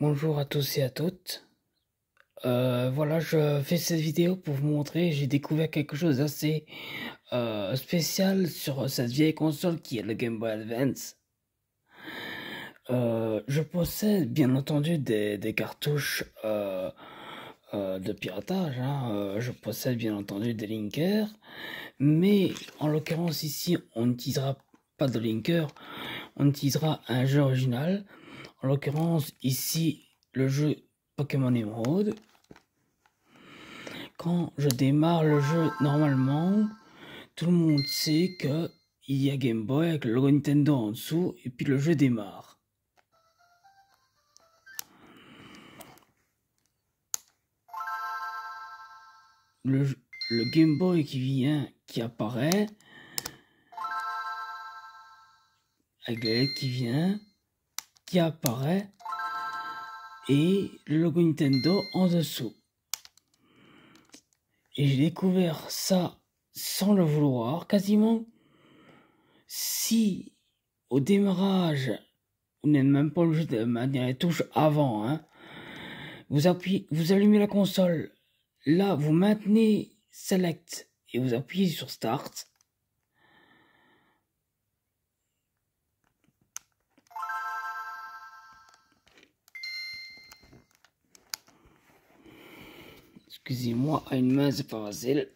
Bonjour à tous et à toutes. Euh, voilà, je fais cette vidéo pour vous montrer, j'ai découvert quelque chose d'assez euh, spécial sur cette vieille console qui est le Game Boy Advance. Euh, je possède bien entendu des, cartouches de piratage, hein. je possède bien entendu des linkers, mais en l'occurrence ici on n'utilisera pas de linker, on utilisera un jeu original en l'occurrence, ici, le jeu Pokémon Emerald. Quand je démarre le jeu normalement, tout le monde sait que il y a Game Boy avec le logo Nintendo en dessous et puis le jeu démarre. Le, Game Boy qui vient, qui apparaît, qui vient, apparaît et le logo Nintendo en dessous. Et j'ai découvert ça sans le vouloir quasiment. Si au démarrage, vous n'êtes même pas obligé de maintenir les touches avant, hein, vous, appuyez, vous allumez la console, là vous maintenez Select et vous appuyez sur Start, Excusez-moi, à une main, c'est pas facile.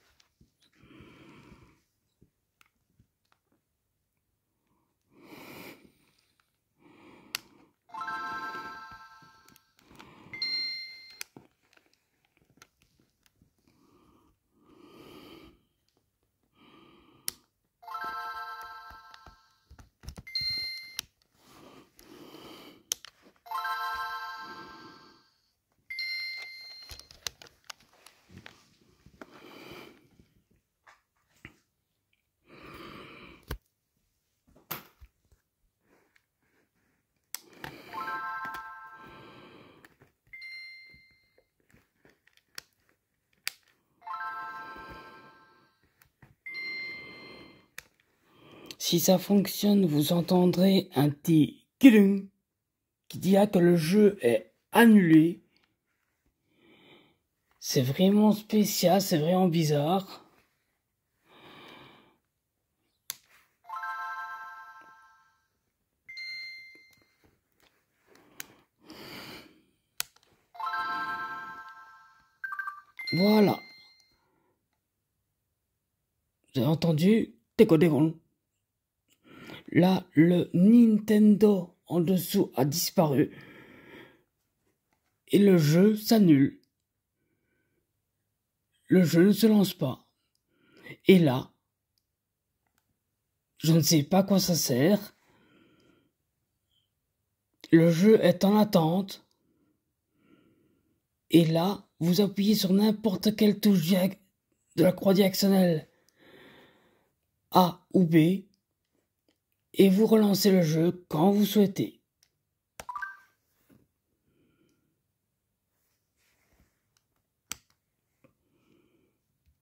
Si ça fonctionne, vous entendrez un petit killing qui dira ah, que le jeu est annulé. C'est vraiment spécial, c'est vraiment bizarre. Voilà. Vous avez entendu Décodéron. Là, le Nintendo en dessous a disparu. Et le jeu s'annule. Le jeu ne se lance pas. Et là, je ne sais pas quoi ça sert. Le jeu est en attente. Et là, vous appuyez sur n'importe quelle touche de la croix directionnelle A ou B et vous relancez le jeu quand vous souhaitez.